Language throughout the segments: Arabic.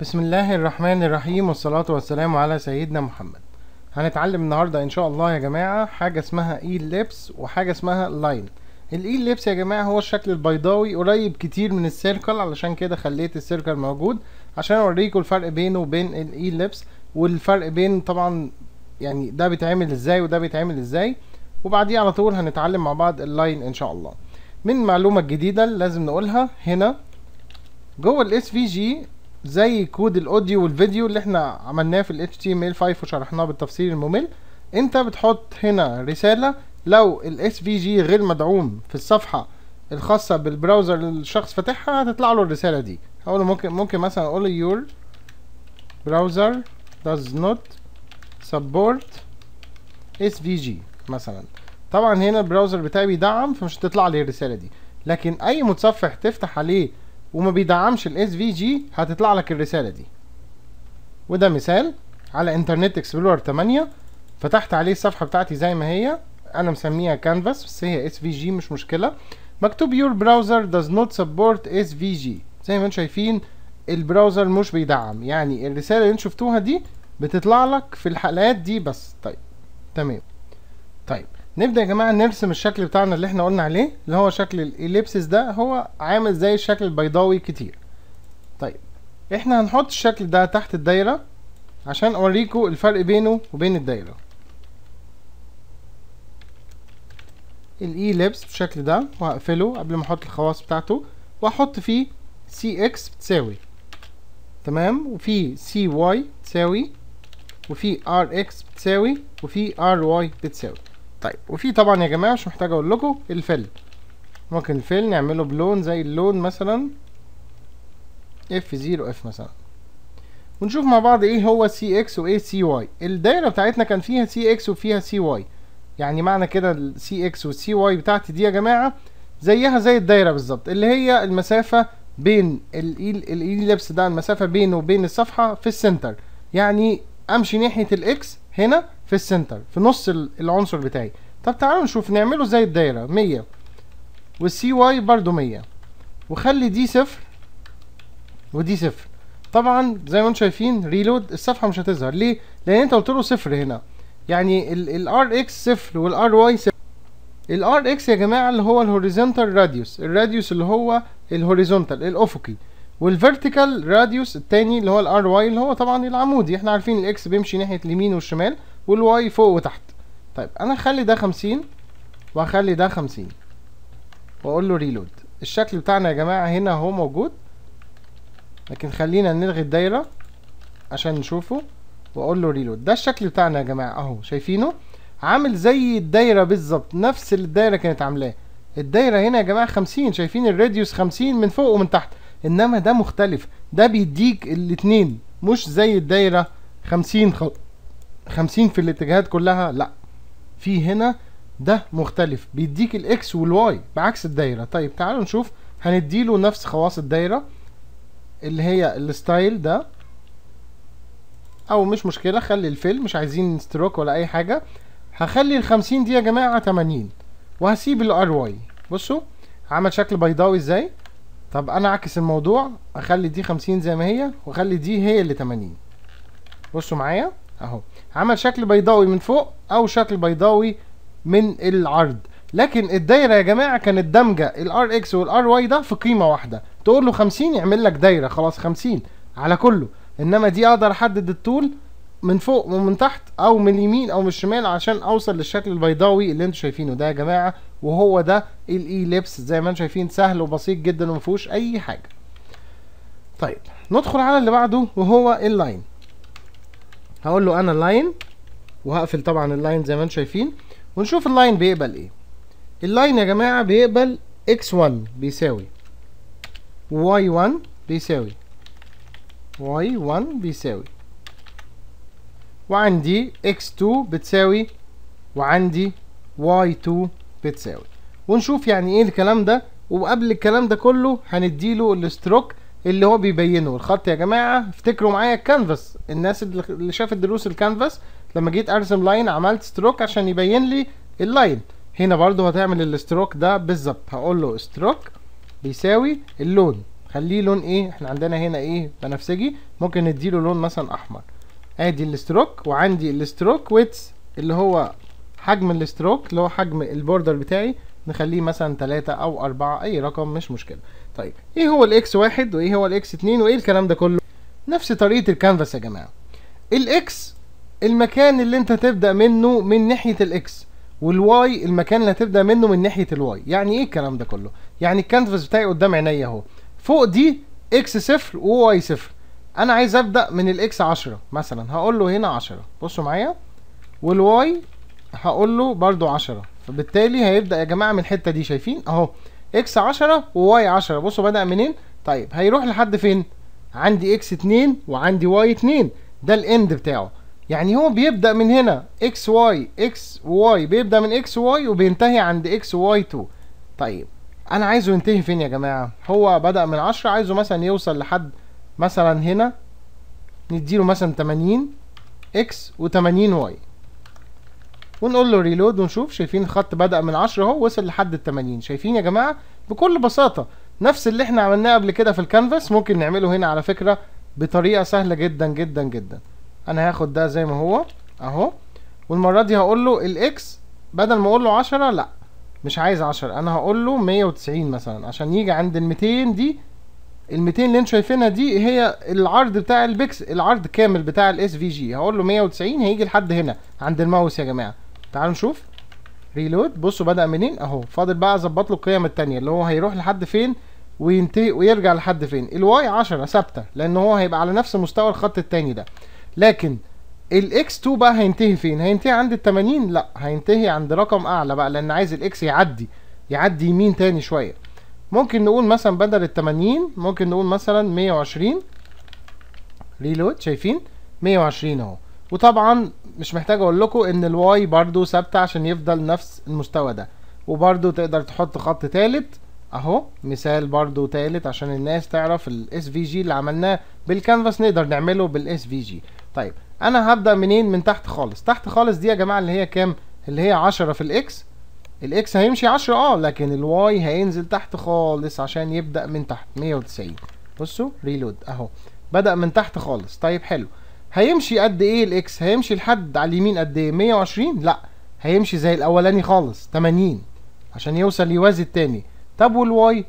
بسم الله الرحمن الرحيم والصلاة والسلام على سيدنا محمد هنتعلم النهاردة ان شاء الله يا جماعة حاجة اسمها ايل لبس وحاجة اسمها لاين الايل لبس يا جماعة هو الشكل البيضاوي قريب كتير من السيركل علشان كده خليت السيركل موجود عشان اوريكم الفرق بينه وبين الايل لبس والفرق بين طبعا يعني ده بيتعمل ازاي وده بيتعمل ازاي وبعديه على طول هنتعلم مع بعض اللاين ان شاء الله من المعلومة الجديدة اللي لازم نقولها هنا جوه الاس في جي زي كود الاوديو والفيديو اللي احنا عملناه في ال HTML5 وشرحناه بالتفصيل الممل انت بتحط هنا رسالة لو ال SVG غير مدعوم في الصفحة الخاصة بالبراوزر اللي الشخص فاتحها هتطلع له الرسالة دي هقول ممكن ممكن مثلا اقول له your browser does not support SVG مثلا طبعا هنا البراوزر بتاعي بيدعم فمش هتطلع لي الرسالة دي لكن اي متصفح تفتح عليه وما بيدعمش الاس في جي هتطلع لك الرساله دي وده مثال على انترنت اكسبلورر 8 فتحت عليه الصفحه بتاعتي زي ما هي انا مسميها كانفاس بس هي اس في جي مش مشكله مكتوب يور براوزر داز نوت سبورت اس في جي زي ما انتم شايفين البراوزر مش بيدعم يعني الرساله اللي انتم شفتوها دي بتطلع لك في الحلقات دي بس طيب تمام طيب نبدا يا جماعه نرسم الشكل بتاعنا اللي احنا قلنا عليه اللي هو شكل الاليبسس ده هو عامل زي الشكل البيضاوي كتير طيب احنا هنحط الشكل ده تحت الدايره عشان اوريكم الفرق بينه وبين الدايره الاليبس بالشكل ده وهقفله قبل ما احط الخواص بتاعته واحط فيه سي اكس بتساوي تمام وفي سي واي بتساوي وفي ار اكس بتساوي وفي ار واي بتساوي طيب وفي طبعا يا جماعه مش محتاج اقول لكم الفيل ممكن الفيل نعمله بلون زي اللون مثلا اف 0 اف مثلا ونشوف مع بعض ايه هو سي اكس وايه سي واي الدايره بتاعتنا كان فيها سي اكس وفيها سي واي يعني معنى كده السي اكس والسي واي بتاعتي دي يا جماعه زيها زي الدايره بالظبط اللي هي المسافه بين الايليبس e لبس ده المسافه بينه وبين الصفحه في السنتر يعني امشي ناحيه الاكس هنا في السنتر في نص العنصر بتاعي طب تعالوا نشوف نعمله زي الدايره 100 والسي واي برضو 100 وخلي دي صفر ودي صفر طبعا زي ما انتم شايفين ريلود الصفحه مش هتظهر ليه لان انت قلت له صفر هنا يعني الار اكس صفر والار واي صفر الار اكس يا جماعه اللي هو الهوريزونتال راديوس الراديوس اللي هو الهوريزونتال الافقي والفيرتيكال راديوس التاني اللي هو الار واي اللي هو طبعا العمودي احنا عارفين الاكس بيمشي ناحيه اليمين والشمال والواي فوق وتحت طيب انا هخلي ده 50 وهخلي ده 50 واقول له ريلود الشكل بتاعنا يا جماعة هنا اهو موجود لكن خلينا نلغي الدايرة عشان نشوفه واقول له ريلود ده الشكل بتاعنا يا جماعة اهو شايفينه عامل زي الدايرة بالظبط نفس اللي الدايرة كانت عاملاه الدايرة هنا يا جماعة 50 شايفين الراديوس 50 من فوق ومن تحت انما ده مختلف ده بيديك الاتنين مش زي الدايرة 50 خالص 50 في الاتجاهات كلها لا في هنا ده مختلف بيديك الاكس والواي بعكس الدايره طيب تعالوا نشوف هنديله نفس خواص الدايره اللي هي الستايل ده او مش مشكله خلي الفيل مش عايزين ستروك ولا اي حاجه هخلي ال 50 دي يا جماعه 80 وهسيب الار واي بصوا عمل شكل بيضاوي ازاي طب انا اعكس الموضوع اخلي دي 50 زي ما هي واخلي دي هي اللي 80 بصوا معايا اهو عمل شكل بيضاوي من فوق او شكل بيضاوي من العرض لكن الدايره يا جماعه كانت دامجه الار اكس والار واي ده في قيمه واحده تقول له 50 يعمل لك دايره خلاص 50 على كله انما دي اقدر احدد الطول من فوق ومن تحت او من اليمين او من الشمال عشان اوصل للشكل البيضاوي اللي انتم شايفينه ده يا جماعه وهو ده الايليبس زي ما انتم شايفين سهل وبسيط جدا ومفيهوش اي حاجه طيب ندخل على اللي بعده وهو اللاين هقول له انا لاين وهقفل طبعا اللاين زي ما انتم شايفين ونشوف اللاين بيقبل ايه اللاين يا جماعه بيقبل x1 بيساوي y1 بيساوي y1 بيساوي وعندي x2 بتساوي وعندي y2 بتساوي ونشوف يعني ايه الكلام ده وقبل الكلام ده كله هنديله الستروك اللي هو بيبينه الخط يا جماعه افتكروا معايا الكانفاس الناس اللي شافت دروس الكانفاس لما جيت ارسم لاين عملت ستروك عشان يبين لي اللاين هنا برضو هتعمل الستروك ده بالظبط هقول له ستروك بيساوي اللون خليه لون ايه احنا عندنا هنا ايه بنفسجي ممكن نديله لون مثلا احمر ادي الستروك وعندي الستروك ويتس اللي هو حجم الستروك اللي هو حجم البوردر بتاعي نخليه مثلا 3 او 4 اي رقم مش مشكله طيب ايه هو الاكس واحد وايه هو الاكس اتنين وايه الكلام ده كله نفس طريقة الكانفاس يا جماعة الاكس المكان اللي انت تبدأ منه من ناحية الاكس والواي المكان اللي هتبدأ منه من ناحية الواي يعني ايه الكلام ده كله يعني الكانفاس بتاعي قدام عينيا اهو فوق دي اكس صفر وواي صفر انا عايز ابدأ من الاكس عشرة مثلا هقول له هنا عشرة بصوا معايا والواي هقول له برضو عشرة فبالتالي هيبدأ يا جماعة من الحتة دي شايفين اهو اكس 10 وواي 10 بصوا بدأ منين طيب هيروح لحد فين عندي اكس 2 وعندي واي 2 ده الاند بتاعه يعني هو بيبدأ من هنا اكس واي اكس واي بيبدأ من اكس واي وبينتهي عند اكس واي 2 طيب انا عايزه ينتهي فين يا جماعة هو بدأ من 10 عايزه مثلا يوصل لحد مثلا هنا نديله مثلا 80 اكس و80 واي ونقول له ريلود ونشوف شايفين الخط بدأ من 10 اهو وصل لحد ال 80 شايفين يا جماعة بكل بساطة نفس اللي احنا عملناه قبل كده في الكانفاس ممكن نعمله هنا على فكرة بطريقة سهلة جدا جدا جدا انا هاخد ده زي ما هو اهو والمرة دي هقول له الاكس بدل ما اقول له 10 لا مش عايز 10 انا هقول له 190 مثلا عشان يجي عند ال 200 دي ال 200 اللي انتم شايفينها دي هي العرض بتاع البكس العرض كامل بتاع الاس في جي هقول له 190 هيجي لحد هنا عند الماوس يا جماعه تعالوا نشوف ريلود بصوا بدأ منين اهو فاضل بقى اظبط له القيم التانية اللي هو هيروح لحد فين وينتهي ويرجع لحد فين الواي 10 ثابته لان هو هيبقى على نفس مستوى الخط التاني ده لكن الاكس 2 بقى هينتهي فين هينتهي عند ال 80 لا هينتهي عند رقم اعلى بقى لان عايز الاكس يعدي يعدي يمين تاني شويه ممكن نقول مثلا بدل ال 80 ممكن نقول مثلا 120 ريلود شايفين 120 اهو وطبعا مش محتاج اقول لكم ان الواي برضو ثابته عشان يفضل نفس المستوى ده وبرضو تقدر تحط خط تالت اهو مثال برضو تالت عشان الناس تعرف الاس في جي اللي عملناه بالكانفاس نقدر نعمله بالاس في جي طيب انا هبدا منين من تحت خالص تحت خالص دي يا جماعه اللي هي كام اللي هي 10 في الاكس الاكس هيمشي 10 اه لكن الواي هينزل تحت خالص عشان يبدا من تحت 190 بصوا ريلود اهو بدا من تحت خالص طيب حلو هيمشي قد ايه الاكس هيمشي لحد على اليمين قد ايه 120 لا هيمشي زي الاولاني خالص 80 عشان يوصل يوازي التاني طب والواي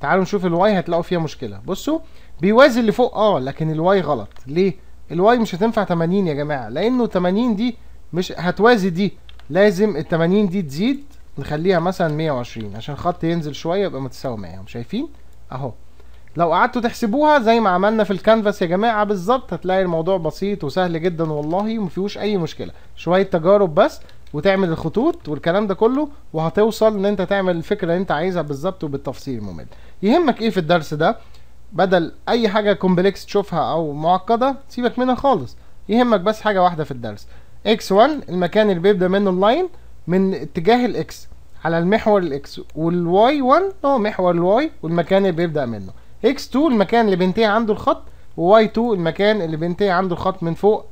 تعالوا نشوف الواي هتلاقوا فيها مشكله بصوا بيوازي اللي فوق اه لكن الواي غلط ليه الواي مش هتنفع 80 يا جماعه لانه 80 دي مش هتوازي دي لازم ال 80 دي تزيد نخليها مثلا 120 عشان الخط ينزل شويه يبقى متساوي معاهم شايفين اهو لو قعدتوا تحسبوها زي ما عملنا في الكانفاس يا جماعه بالظبط هتلاقي الموضوع بسيط وسهل جدا والله ومفيهوش اي مشكله شويه تجارب بس وتعمل الخطوط والكلام ده كله وهتوصل ان انت تعمل الفكره اللي انت عايزها بالظبط وبالتفصيل الممل يهمك ايه في الدرس ده بدل اي حاجه كومبلكس تشوفها او معقده سيبك منها خالص يهمك بس حاجه واحده في الدرس اكس 1 المكان اللي بيبدا منه اللاين من اتجاه الاكس على المحور الاكس والواي 1 هو محور الواي والمكان اللي بيبدا منه x2 المكان اللي بينتهي عنده الخط وy 2 المكان اللي بينتهي عنده الخط من فوق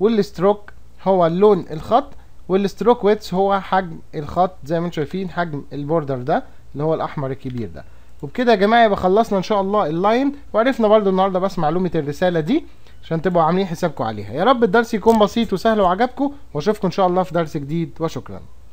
والستروك هو لون الخط والستروك ويتس هو حجم الخط زي ما انتم شايفين حجم البوردر ده اللي هو الاحمر الكبير ده وبكده يا جماعه يبقى خلصنا ان شاء الله اللاين وعرفنا برده النهارده بس معلومه الرساله دي عشان تبقوا عاملين حسابكم عليها يا رب الدرس يكون بسيط وسهل وعجبكم واشوفكم ان شاء الله في درس جديد وشكرا